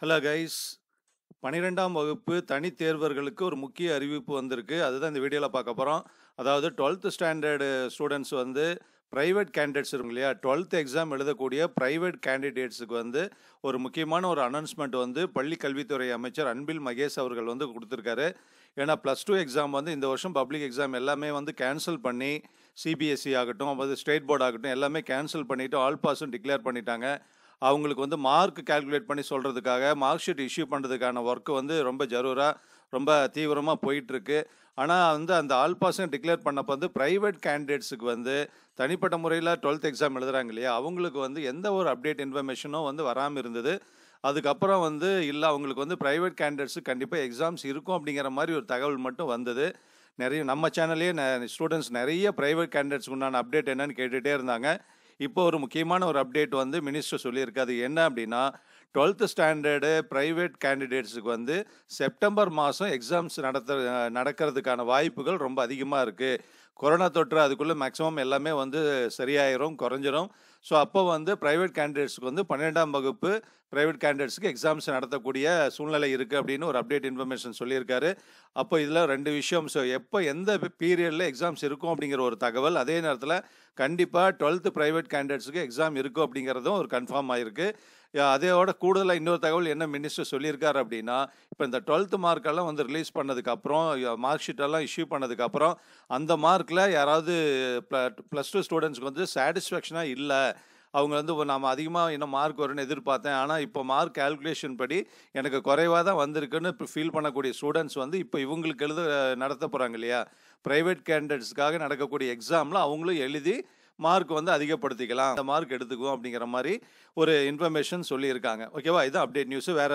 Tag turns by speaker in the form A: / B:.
A: hello guys பனிரெண்டாம் வகுப்பு தனித்தேர்வர்களுக்கு தேர்வர்களுக்கு ஒரு முக்கிய அறிவிப்பு வந்திருக்கு அதுதான் இந்த வீடியோவில் பார்க்க போகிறோம் அதாவது டுவெல்த்து ஸ்டாண்டர்டு ஸ்டூடெண்ட்ஸ் வந்து ப்ரைவேட் கேண்டிடேட்ஸ் இருக்கும் இல்லையா டுவெல்த் எக்ஸாம் எழுதக்கூடிய ப்ரைவேட் கேண்டிடேட்ஸுக்கு வந்து ஒரு முக்கியமான ஒரு அனௌன்ஸ்மெண்ட் வந்து பள்ளி கல்வித்துறை அமைச்சர் அன்பில் மகேஷ் அவர்கள் வந்து கொடுத்துருக்காரு ஏன்னா ப்ளஸ் டூ எக்ஸாம் வந்து இந்த வருஷம் பப்ளிக் எக்ஸாம் எல்லாமே வந்து கேன்சல் பண்ணி சிபிஎஸ்சி e ஆகட்டும் அதாவது ஸ்டேட் போர்டு ஆகட்டும் எல்லாமே கேன்சல் பண்ணிவிட்டு ஆல் பாஸும் டிக்ளேர் பண்ணிட்டாங்க அவங்களுக்கு வந்து மார்க் கால்குலேட் பண்ணி சொல்கிறதுக்காக மார்க் ஷீட் இஷ்யூ பண்ணுறதுக்கான ஒர்க்கு வந்து ரொம்ப ஜரூராக ரொம்ப தீவிரமாக போயிட்டுருக்கு ஆனால் வந்து அந்த ஆல் பாஸும் டிக்ளேர் பண்ணப்போ வந்து ப்ரைவேட் கேண்டிடேட்ஸுக்கு வந்து தனிப்பட்ட முறையில் டுவெல்த் எக்ஸாம் எழுதுகிறாங்க இல்லையா அவங்களுக்கு வந்து எந்த ஒரு அப்டேட் இன்ஃபர்மேஷனும் வந்து வராமல் இருந்தது அதுக்கப்புறம் வந்து இல்லை அவங்களுக்கு வந்து ப்ரைவேட் கேண்டிடேட்ஸுக்கு கண்டிப்பாக எக்ஸாம்ஸ் இருக்கும் அப்படிங்கிற மாதிரி ஒரு தகவல் மட்டும் வந்தது நிறைய நம்ம சேனல்லேயே ஸ்டூடெண்ட்ஸ் நிறைய ப்ரைவேட் கேண்டிடேட்ஸ்க்கு உண்டான அப்டேட் என்னன்னு கேட்டுகிட்டே இருந்தாங்க இப்போ ஒரு முக்கியமான ஒரு அப்டேட் வந்து மினிஸ்டர் சொல்லியிருக்கு அது என்ன அப்படின்னா டுவெல்த்து ஸ்டாண்டர்டு ப்ரைவேட் கேண்டிடேட்ஸுக்கு வந்து செப்டம்பர் மாதம் எக்ஸாம்ஸ் நடத்த நடக்கிறதுக்கான வாய்ப்புகள் ரொம்ப அதிகமாக இருக்குது கொரோனா தொற்று அதுக்குள்ளே மேக்ஸிமம் எல்லாமே வந்து சரியாயிரும் குறைஞ்சிரும் ஸோ அப்போ வந்து ப்ரைவேட் கேண்டிடேட்ஸ்க்கு வந்து பன்னெண்டாம் வகுப்பு ப்ரைவேட் கேண்டிடேட்ஸ்க்கு எக்ஸாம்ஸ் நடத்தக்கூடிய சூழ்நிலை இருக்குது அப்படின்னு ஒரு அப்டேட் இன்ஃபர்மேஷன் சொல்லியிருக்காரு அப்போ இதில் ரெண்டு விஷயம் ஸோ எப்போ எந்த பீரியடில் எக்ஸாம்ஸ் இருக்கும் அப்படிங்கிற ஒரு தகவல் அதே நேரத்தில் கண்டிப்பாக டுவெல்த்து ப்ரைவேட் கேண்டிடேட்ஸுக்கு எக்ஸாம் இருக்கும் அப்படிங்கிறதும் ஒரு கன்ஃபார்ம் ஆகிருக்கு அதையோட கூடுதலாக இன்னொரு தகவல் என்ன மினிஸ்டர் சொல்லியிருக்காரு அப்படின்னா இப்போ இந்த டுவெல்த்து மார்க்கெல்லாம் வந்து ரிலீஸ் பண்ணதுக்கப்புறம் மார்க் ஷீட்டெல்லாம் இஷ்யூ பண்ணதுக்கப்புறம் அந்த மார்க்கில் யாராவது ப்ளஸ் டூ ஸ்டூடெண்ட்ஸ்க்கு வந்து சாட்டிஸ்ஃபேக்ஷனாக இல்லை அவங்க வந்து நாம் அதிகமாக இன்னும் மார்க் வரும்னு எதிர்பார்த்தேன் ஆனால் இப்போ மார்க் கேல்குலேஷன் படி எனக்கு குறைவாக தான் வந்திருக்குன்னு இப்போ ஃபீல் பண்ணக்கூடிய ஸ்டூடெண்ட்ஸ் வந்து இப்போ இவங்களுக்கு எழுத நடத்த போகிறாங்க இல்லையா ப்ரைவேட் கேண்டிடேட்ஸ்க்காக நடக்கக்கூடிய எக்ஸாமில் அவங்களும் எழுதி மார்க் வந்து அதிகப்படுத்திக்கலாம் அந்த மார்க் எடுத்துக்குவோம் அப்படிங்கிற மாதிரி ஒரு இன்ஃபர்மேஷன் சொல்லியிருக்காங்க ஓகேவா இது அப்டேட் நியூஸ் வேற